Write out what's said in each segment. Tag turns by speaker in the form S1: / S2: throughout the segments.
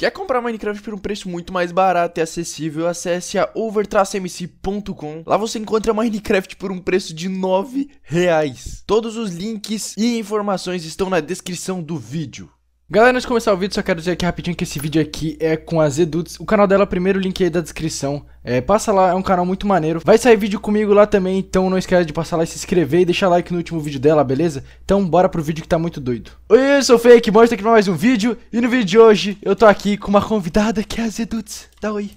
S1: Quer comprar Minecraft por um preço muito mais barato e acessível? Acesse a overtracmc.com. Lá você encontra Minecraft por um preço de 9 reais. Todos os links e informações estão na descrição do vídeo. Galera, antes de começar o vídeo, só quero dizer aqui rapidinho que esse vídeo aqui é com a Zeduts. O canal dela, primeiro link aí da descrição. É, passa lá, é um canal muito maneiro. Vai sair vídeo comigo lá também, então não esquece de passar lá e se inscrever e deixar like no último vídeo dela, beleza? Então bora pro vídeo que tá muito doido. Oi, eu sou o Fake, mostra aqui pra mais um vídeo. E no vídeo de hoje, eu tô aqui com uma convidada que é a Zeduts. Dá oi.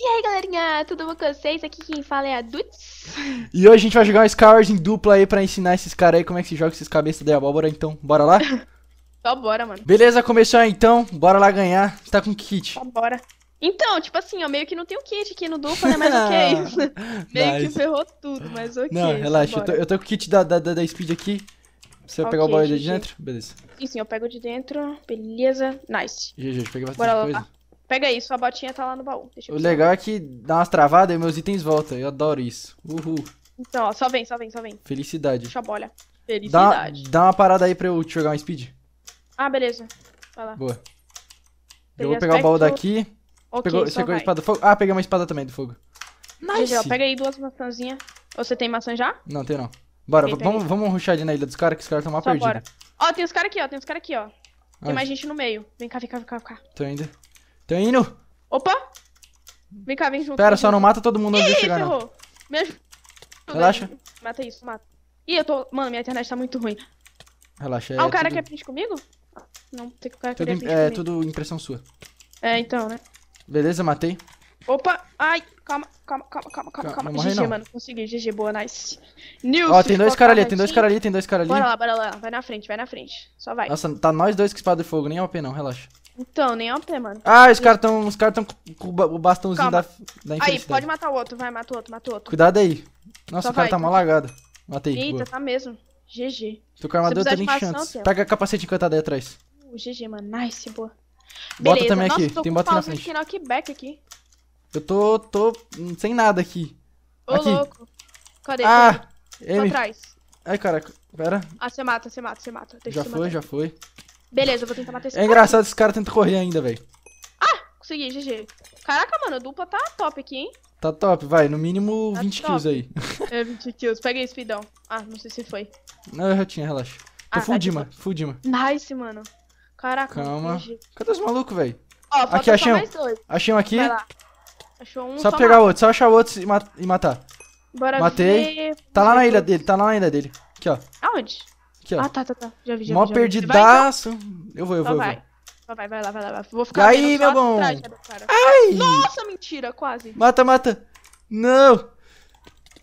S2: E aí, galerinha, tudo bom com vocês? Aqui quem fala é a Duts.
S1: E hoje a gente vai jogar um Skyward em dupla aí pra ensinar esses caras aí como é que se joga esses cabeças de abóbora, então bora lá? Só então, bora, mano. Beleza, começou então. Bora lá ganhar. Você tá com kit. Só então,
S2: bora. Então, tipo assim, eu meio que não tenho kit aqui no duplo, né? Mas o que é isso meio nice. que ferrou tudo, mas ok. Não, então relaxa. Eu tô, eu
S1: tô, com o kit da, da, da Speed aqui. Você vai okay, pegar o bagulho de dentro? Beleza.
S2: Sim, sim, eu pego de dentro. Beleza. Nice. GG, peguei bastante Bora coisa. Lá. Ah, pega aí, sua botinha tá lá no baú. o legal
S1: lá. é que dá umas travadas e meus itens voltam. Eu adoro isso. Uhul.
S2: Então, ó, só vem, só vem, só vem. Felicidade. Deixa a bola. Felicidade.
S1: Dá, dá uma parada aí pra eu te jogar uma speed.
S2: Ah, beleza. Vai lá. Boa. Peguei eu vou pegar o baú daqui. pegou, então chegou vai. a espada
S1: do fogo. Ah, peguei uma espada também do fogo.
S2: Nice. ó, pega aí duas maçãzinhas. Você tem maçã já?
S1: Não, tem não. Bora, okay, vamos, vamos ruxar ali na ilha dos caras, que os caras estão mal perdidos. Bora.
S2: Ó, tem os caras aqui, ó. Tem os caras aqui, ó. Tem mais gente no meio. Vem cá, vem cá, vem cá, vem cá.
S1: Tô indo. Tô indo.
S2: Opa! Vem cá, vem junto. Pera, vem só junto. não
S1: mata todo mundo onde eu chegar, ferrou.
S2: não. Me ajuda. Relaxa. Mata isso, mata. Ih, eu tô... Mano, minha internet tá muito ruim. Relaxa. Ah, o é cara tudo... quer print comigo? Não, tem que o tudo, é, tudo impressão sua. É, então, né?
S1: Beleza, matei.
S2: Opa! Ai, calma, calma, calma, calma, calma, calma. Não GG, não. mano, consegui. GG, boa, nice. Nilson, Ó, tem dois caras ali, tem dois caras ali,
S1: tem dois caras ali. Bora lá,
S2: bora lá. Vai na frente, vai na frente. Só vai. Nossa,
S1: tá nós dois que espada de fogo, nem OP não, relaxa.
S2: Então, nem OP, mano. Ah, os caras tão,
S1: os caras tão com o bastãozinho da, da Aí, pode
S2: matar o outro, vai, mata o outro, mata o outro.
S1: Cuidado aí. Nossa, Só o cara vai, tá então. mal lagado. Matei. Eita, boa.
S2: tá mesmo. GG. Tô com a armadura, tô nem chance. Pega
S1: capacete encantado aí atrás.
S2: GG, mano. Nice, boa. Beleza. Bota também aqui. Tô Tem bota aqui na frente. knockback aqui.
S1: Eu tô, tô sem nada aqui.
S2: Ô, aqui. louco. Cadê? Ah! Ele... Pra trás.
S1: Ai, caraca. Pera.
S2: Ah, você mata, você mata, você mata. Deixa já foi, matar. já foi. Beleza, eu vou tentar matar esse É engraçado,
S1: esse cara tenta correr ainda, velho.
S2: Ah, consegui, GG. Caraca, mano, a dupla tá top aqui, hein?
S1: Tá top, vai. No mínimo
S2: tá 20 top. kills aí. É, 20 kills. Pega esse speedão. Ah, não sei se foi.
S1: Não, eu já tinha, relaxa. Tô ah, tá, full tá Dima, full Dima.
S2: Nice, mano. Caraca, Calma.
S1: Cadê os malucos, velho? Ó, aqui, achei um. Achei um aqui.
S2: Achou um. Só, só pegar o outro, só
S1: achar o outro e, mat e matar.
S2: Bora Matei. Ver. Tá lá na ilha
S1: dele, tá lá na ilha dele. Aqui, ó. Aonde? Aqui, ó. Ah, tá,
S2: tá, tá. Já vi, já Mó vi. Mó então. perdidaço. Vai,
S1: Eu vou, eu só vou, vai. eu
S2: vou. Vai, vai lá, vai lá, vai. Vou ficar aí, meu bom. Né, Ai. Nossa, mentira, quase. Mata,
S1: mata. Não.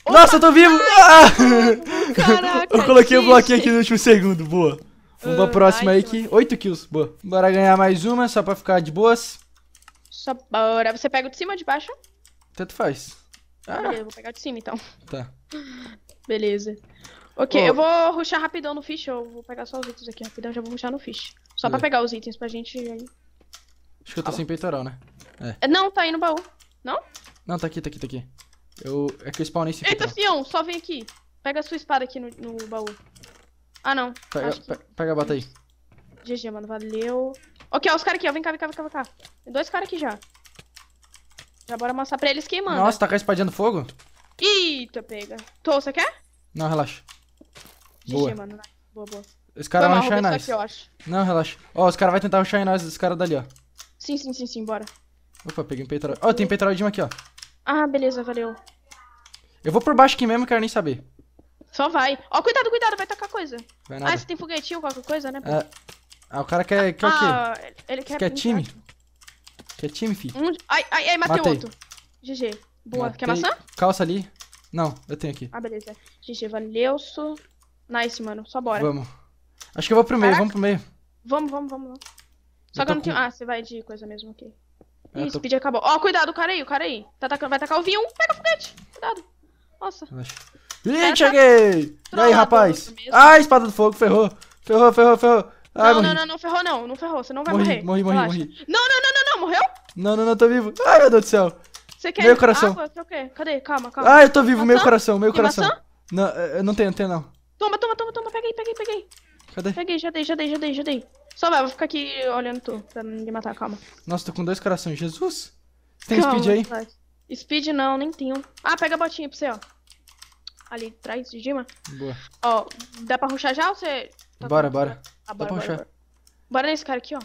S1: Opa, Nossa, eu tô vivo. ah. Caraca, Eu coloquei o um bloquinho aqui no último segundo, boa. Vamos pra ah, próxima aí que. 8 kills. Boa. Bora ganhar mais uma só pra ficar de boas.
S2: Só bora. Você pega o de cima ou de baixo?
S1: Tanto faz.
S2: Ah. Beleza, vou pegar o de cima então. Tá. Beleza. Ok, oh. eu vou ruxar rapidão no fish. Eu vou pegar só os itens aqui rapidão, já vou ruxar no fish. Só Beleza. pra pegar os itens pra gente. Acho que
S1: eu tô ah, sem peitoral, né? É.
S2: é. Não, tá aí no baú. Não?
S1: Não, tá aqui, tá aqui, tá aqui. Eu... É que eu spawnei esse Eita,
S2: peitoral. Fion, só vem aqui. Pega a sua espada aqui no, no baú. Ah, não. Pega, que... pega a bata aí. GG, mano, valeu. Ok, ó, os caras aqui, ó. Vem cá, vem cá, vem cá, vem cá. Tem dois caras aqui já. Já bora mostrar pra eles quem manda. Nossa,
S1: tá com a espadinha no fogo?
S2: Eita, pega. Tô, você quer?
S1: Não, relaxa. Boa. GG,
S2: mano. Boa, boa. Os caras vão rushar tá nós.
S1: não, relaxa. Ó, os caras vão tentar rushar nós, os caras dali, ó.
S2: Sim, sim, sim, sim, bora.
S1: Opa, peguei um peitoral. Ó, oh, tem peitoral de aqui, ó.
S2: Ah, beleza, valeu.
S1: Eu vou por baixo aqui mesmo, quero nem saber.
S2: Só vai. Ó, oh, cuidado, cuidado, vai tacar coisa. Vai nada. Ah, você tem foguetinho, qualquer coisa, né? Ah,
S1: ah o cara quer, quer ah, o quê?
S2: Ele quer, quer time.
S1: Quer time, filho. Um...
S2: Ai, ai, ai, matei, matei. outro. GG. Boa. Matei. Quer maçã?
S1: Calça ali. Não, eu tenho aqui.
S2: Ah, beleza. GG, valeu. -so. Nice, mano. Só bora. Vamos. Acho que eu vou pro meio, Caraca. vamos pro meio. Vamos, vamos, vamos. Só eu que eu não tenho... Ah, você vai de coisa mesmo, ok. É, Ih, tô... speed acabou. Ó, oh, cuidado, o cara aí, o cara aí. Tá tacando... Vai tacar o vinho. Pega o foguete. Cuidado. Nossa.
S1: Ih, cheguei! E aí, rapaz? Ah, espada do fogo, ferrou. Ferrou, ferrou, ferrou. Ai, não, morri. não, não,
S2: não ferrou não, não ferrou, você não vai morri, morrer. Morri, morri, morri. Não, não, não, não, não, morreu?
S1: Não, não, não, tô vivo. Ai, meu Deus do céu.
S2: Você quer meu coração. água? Você quer? Cadê? Calma, calma. Ah, eu tô vivo, maçã? meu coração, meu coração.
S1: Não, eh, eu não tenho, não tenho não.
S2: Toma, toma, toma, toma, peguei, peguei, peguei. Cadê? Peguei, já dei, já dei, já dei, já dei. Só vai, eu vou ficar aqui olhando tu, pra me matar, calma.
S1: Nossa, tô com dois corações, Jesus.
S2: Tem calma, speed aí? Vai. Speed não, nem tenho. Ah, pega a botinha pra você, ó ali atrás de cima. Boa. Ó, dá pra ruxar já ou você.
S1: Tá bora, bora. Ah, bora. Dá pra ruxar. Bora,
S2: bora nesse cara aqui, ó.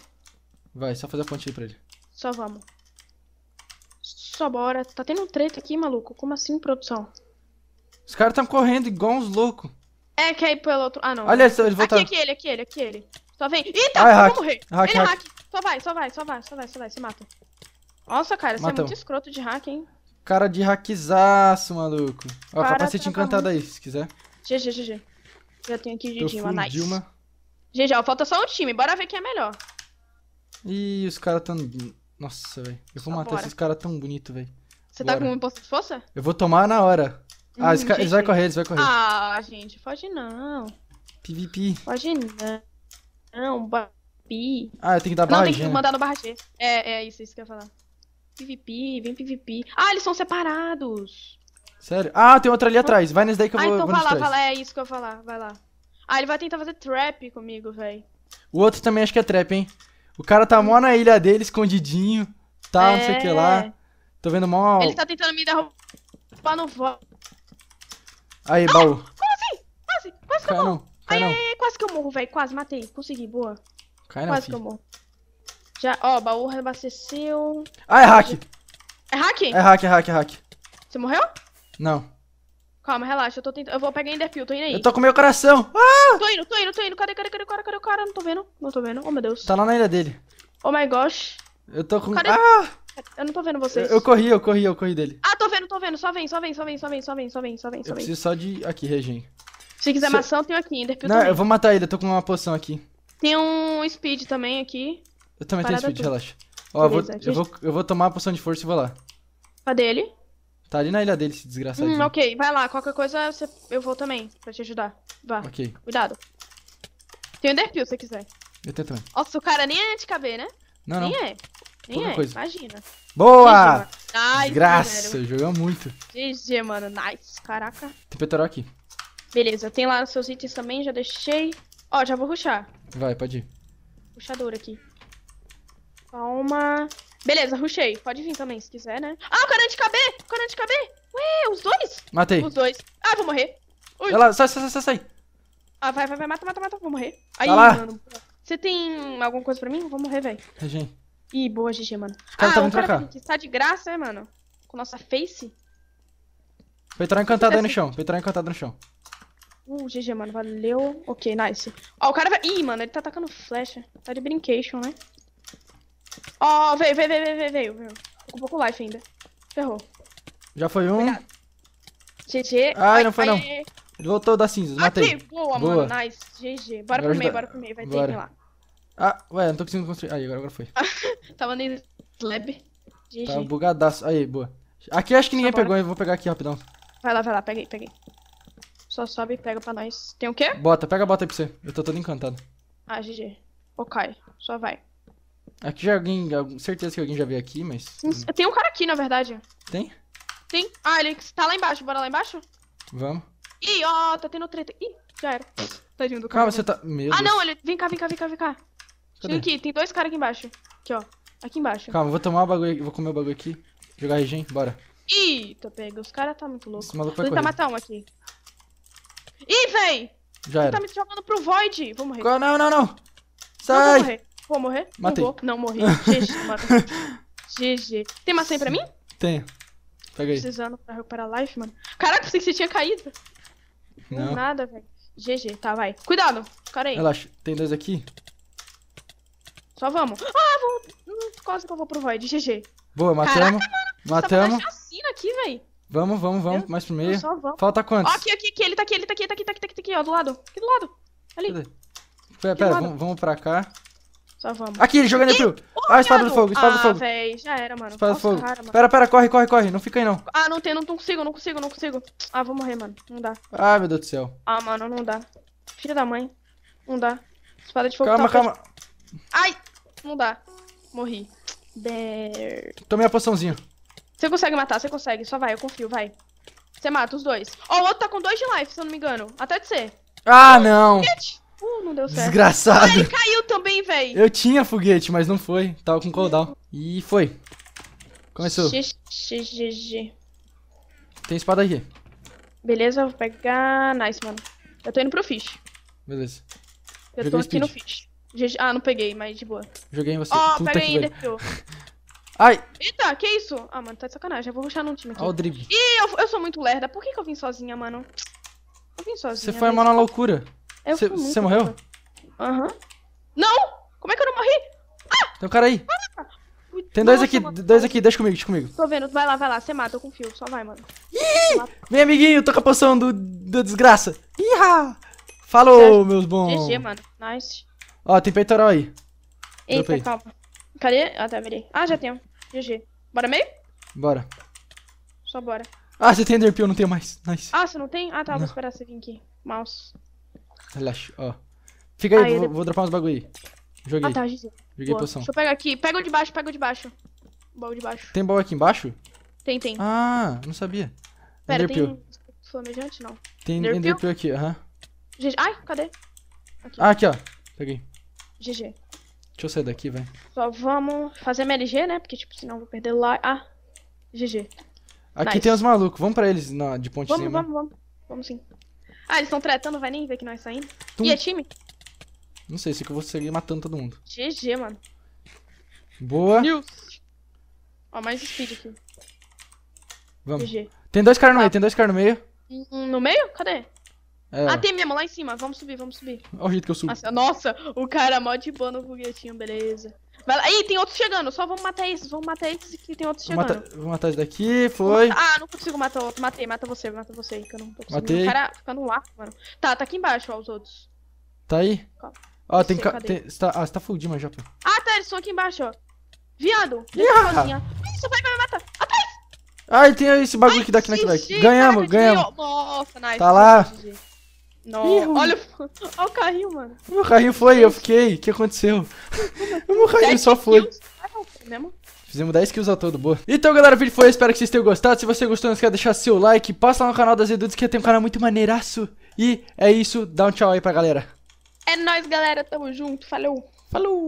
S1: Vai, só fazer a ponte aí pra ele.
S2: Só vamos. Só bora. Tá tendo um treta aqui, maluco. Como assim, produção?
S1: Os caras tão correndo igual uns loucos.
S2: É, que aí pelo outro. Ah, não. Olha, eles voltaram. Aqui, aqui ele, aqui ele. Só vem. Eita, tá, Ai, eu hack. vou morrer. Hack, ele é hack. hack. Só vai, só vai, só vai, só vai, só vai, se mata. Nossa, cara, você é muito escroto de hack, hein?
S1: Cara de hackzaço, maluco. Ó, capacete encantado aí, se quiser.
S2: GG, GG. Já tenho aqui Dima, nice. Dilma. GG, ó, falta só um time. Bora ver quem é melhor.
S1: Ih, os caras tão... Nossa, velho. Eu vou só matar bora. esses caras tão bonito, velho. Você tá com um imposto de força? Eu vou tomar na hora. Ah, hum, eles, eles vai correr, eles vai correr.
S2: Ah, gente, foge não. PVP. Foge não. Não, pi. Ah, eu tenho que dar barra Não, tem que né? mandar no barra G. É, é isso, é isso que eu ia falar. PVP, vem PVP. Ah, eles são separados.
S1: Sério? Ah, tem outra ali atrás. Vai nesse daí que eu ah, vou. Ah, então vou vai lá, vai lá.
S2: É isso que eu vou falar. Vai lá. Ah, ele vai tentar fazer trap comigo, velho.
S1: O outro também acho que é trap, hein? O cara tá mó na ilha dele, escondidinho. Tá, é... não sei o que lá. É. Tô vendo mó. Ele
S2: tá tentando me derrubar no vó.
S1: Aí, não, baú. Ah, como assim? Quase, quase que eu morro. Não, não.
S2: quase que eu morro, velho. Quase, matei. Consegui, boa. Cai quase filho. que eu morro. Já, ó, baú reabasteceu. Ah, é hack! É hack? É hack, é hack, é hack. Você morreu? Não. Calma, relaxa, eu tô tentando. Eu vou pegar Enderpeel, tô indo aí. Eu tô com
S1: meu coração.
S2: Ah! Tô indo, tô indo, tô indo. Cadê, cadê, cadê, cadê, cadê o cara? Não tô vendo, não tô vendo. Oh, meu Deus.
S1: Tá lá na ilha dele.
S2: Oh my gosh.
S1: Eu tô com. Cadê? Ah!
S2: Eu não tô vendo vocês. Eu, eu, corri,
S1: eu corri, eu corri dele.
S2: Ah, tô vendo, tô vendo. Só vem, só vem, só vem, só vem, só vem, só vem, só vem. Só vem. Eu preciso
S1: só de. Aqui, Regen.
S2: Se quiser Se... maçã, eu tenho aqui, Enderpeel. Não, também. eu vou
S1: matar ele, eu tô com uma poção aqui.
S2: Tem um speed também aqui. Eu também tenho speed, tudo. relaxa.
S1: Ó, eu vou, eu, vou, eu vou tomar a poção de força e vou lá. Cadê ele? Tá ali na ilha dele, esse desgraçado. Hum,
S2: ok, vai lá. Qualquer coisa você... eu vou também, pra te ajudar. Vá. Ok. Cuidado. Tem Enderpeel se você quiser. Eu tenho também. Nossa, o cara nem é de caber, né? Não, nem não. Nem é. Nem Pouca é, coisa. imagina. Boa! Nice. Graça,
S1: Jogou muito.
S2: GG, mano, nice. Caraca. Tem petróleo aqui. Beleza, tem lá os seus itens também, já deixei. Ó, já vou ruxar. Vai, pode ir. Ruxador aqui. Calma. Beleza, rushei. Pode vir também, se quiser, né? Ah, o cara de KB! O cara de KB! Ué, os dois? Matei. Os dois. Ah, vou morrer.
S1: Ui. Vai lá, sai, sai, sai, sai.
S2: Ah, vai, vai, vai, mata, mata, mata, vou morrer. Aí, lá. mano. Você tem alguma coisa pra mim? Vou morrer, velho. Regen. Ih, boa, GG, mano. Ah, cara, ah, tá um cara está de graça, né, mano? Com nossa face.
S1: Peitrar encantado aí no assim. chão, peitrar encantado no chão.
S2: Uh, GG, mano, valeu. Ok, nice. Ó, o cara vai... Ih, mano, ele tá atacando flecha. Tá de brincation, né? Ó, oh, veio, veio, veio, veio, veio, veio. Com pouco life ainda. Ferrou. Já foi um. GG. Ai, ah, não foi não.
S1: Voltou da cinza, matei. Matei, boa, boa, mano,
S2: nice. GG. Bora agora pro meio, bora pro meio, vai bora. ter que ir lá.
S1: Ah, ué, não tô conseguindo construir. Aí, agora, agora foi.
S2: Tava no slab. GG. Tava tá
S1: bugadaço. Aí, boa. Aqui acho que ninguém Só pegou, bora. eu vou pegar aqui rapidão.
S2: Vai lá, vai lá, peguei, peguei. Só sobe e pega pra nós. Tem o quê? Bota,
S1: pega a bota aí pra você. Eu tô todo encantado.
S2: Ah, GG. Ok, só vai.
S1: Aqui já alguém. Certeza que alguém já veio aqui, mas.
S2: Tem um cara aqui, na verdade. Tem? Tem. Ah, ele tá lá embaixo. Bora lá embaixo? Vamos. Ih, ó, tá tendo treta. Ih, já era. Tadinho do cara. Calma, você tá. Meu ah, não, ele. Vem cá, vem cá, vem cá, vem cá. Cadê? Tem aqui, tem dois caras aqui embaixo. Aqui, ó. Aqui embaixo. Calma, vou
S1: tomar o bagulho vou comer o bagulho aqui. Jogar regen, bora.
S2: Ih, tô pego. Os caras tá muito loucos. Esse maluco vai vou tentar tá correr. matar um aqui. Ih, véi! Já Você era. tá me jogando pro Void. Vou morrer. Não, não, não. Sai! Não, Vou morrer? Matei. Não, vou. não morri. GG, mata. GG. Tem maçã aí pra mim? Tem. Pega aí. Precisando pra recuperar life, mano. Caraca, pensei que você tinha caído. Não. nada, velho. GG, tá, vai. Cuidado, cara aí. Relaxa, tem dois aqui. Só vamos. Ah, vou. Hum, quase que eu vou pro void. GG.
S1: Boa, matamos. Caraca, Matamos.
S2: Tá aqui, velho.
S1: Vamos, vamos, vamos. Mais pro meio. Só vamos. Falta quantos? aqui,
S2: aqui, aqui. Ele tá aqui, ele tá aqui, tá aqui, tá aqui, tá aqui, tá aqui, ó. Do lado. Aqui do lado. Ali.
S1: Pera, pera, vamos, vamos pra cá.
S2: Só vamos. Aqui, ele jogando Ih, Ah, a espada do fogo, espada ah, do fogo. Véi, já era, mano. Espada do fogo. Cara, mano. Pera, pera,
S1: corre, corre, corre. Não fica aí, não.
S2: Ah, não tem, não consigo, não consigo, não consigo. Ah, vou morrer, mano. Não dá. Ah, meu Deus do céu. Ah, mano, não dá. Filha da mãe. Não dá. Espada de fogo. Calma, tá, calma. Pode... Ai, não dá. Morri. Bear. Tomei a poçãozinha. Você consegue matar, você consegue. Só vai, eu confio, vai. Você mata os dois. Ó, oh, o outro tá com dois de life, se eu não me engano. Até de ser.
S1: Ah, não.
S2: Get. Uh, não deu certo. Desgraçado. Ah, ele caiu também, véi. Eu
S1: tinha foguete, mas não foi. Tava com cooldown. E foi. Começou.
S2: GG. Tem espada aqui. Beleza, vou pegar. Nice, mano. Eu tô indo pro fish. Beleza. Eu Joguei tô speed. aqui no fish. Ah, não peguei, mas de boa. Joguei em você. Ó, oh, ainda. Ai! Eita, que isso? Ah, mano, tá de sacanagem. Eu vou ruxar num time aqui. Ó o drible. Ih, eu, eu, sou muito lerda. Por que, que eu vim sozinha, mano? Eu vim sozinha. Você foi, mano, né? uma loucura. Você morreu? Aham. Uhum. Não! Como é que eu não morri?
S1: Ah! Tem um cara aí. Ah! Tem dois Nossa, aqui, mano. dois aqui, deixa comigo, deixa comigo.
S2: Tô vendo, vai lá, vai lá, você mata, eu confio, só vai, mano. Ih!
S1: Vem, amiguinho, tô com a poção do, do desgraça. Ih! Falou, meus bons. GG,
S2: mano, nice.
S1: Ó, tem peitoral aí. Eita, aí.
S2: calma. Cadê? Ah, tá, virei. Ah, já tenho. GG. Bora meio? Bora. Só bora. Ah, você tem Enderpeel, eu não tenho mais. Nice. Ah, você não tem? Ah, tá, não. vou esperar você vir aqui. Mouse.
S1: Relaxa, ó. Fica aí, aí vou, vou, dropar uns bagulho aí. Joguei. Ah, tá, gente. Joguei Boa. poção. Deixa
S2: eu pegar aqui. Pega o de baixo, pega o de baixo. O baú de baixo.
S1: Tem baú aqui embaixo? Tem, tem. Ah, não sabia. Pera, Enderpeel.
S2: tem flamejante? Não. Tem Enderpeel, aqui, aham. Uhum. Ai, cadê? Aqui. Ah, aqui, ó. Peguei. GG.
S1: Deixa eu sair daqui, vai.
S2: Só vamos fazer MLG, né? Porque, tipo, senão eu vou perder lá. Ah, GG. Aqui nice. tem os
S1: malucos. Vamos pra eles na, de pontezinha. Vamos,
S2: né? vamos, vamos. Vamos sim. Ah, eles estão tratando, vai nem ver que nós saímos. Tá Tum. E é time?
S1: Não sei, sei que eu vou seguir matando todo mundo.
S2: GG, mano.
S1: Boa. News.
S2: Ó, mais speed aqui.
S1: Vamos. GG. Tem dois caras no ah. meio, tem dois caras no meio.
S2: Hum, no meio? Cadê? É. Ah, tem mesmo, lá em cima. Vamos subir, vamos subir. Olha o jeito que eu subo. Nossa, nossa o cara mó de boa no foguetinho, beleza. Vai tem outros chegando. Só vamos matar esses. Vamos matar esses aqui. Tem outros chegando. Vou matar,
S1: vou matar esse daqui. Foi. Ah,
S2: não consigo matar outro. Matei, mata você. Mata você aí, que eu não tô Matei. O cara fica no ar, mano. Tá, tá aqui embaixo, ó, os outros. Tá aí? Ó, tem... Ca... tem...
S1: Tá... Ah, você tá fudido, mas já.
S2: Ah, tá. Eles estão aqui embaixo, ó. Viado. Yeah. Isso, vai, vai me matar.
S1: Atrás. Ai, tem esse bagulho Ai, que dá aqui na Ganhamos, ganhamos. Nossa, nice. Tá lá.
S2: Não. Olha, olha o carrinho, mano. Meu carrinho foi, eu
S1: fiquei. O que aconteceu?
S2: Meu carrinho só foi. Ah, é
S1: Fizemos 10 kills a todo, boa. Então, galera, o vídeo foi. Espero que vocês tenham gostado. Se você gostou, não esquece de deixar seu like. Passa lá no canal das Edudes, que tem um canal muito maneiraço. E é isso. Dá um tchau aí pra galera.
S2: É nóis, galera. Tamo junto. Falou.
S1: Falou.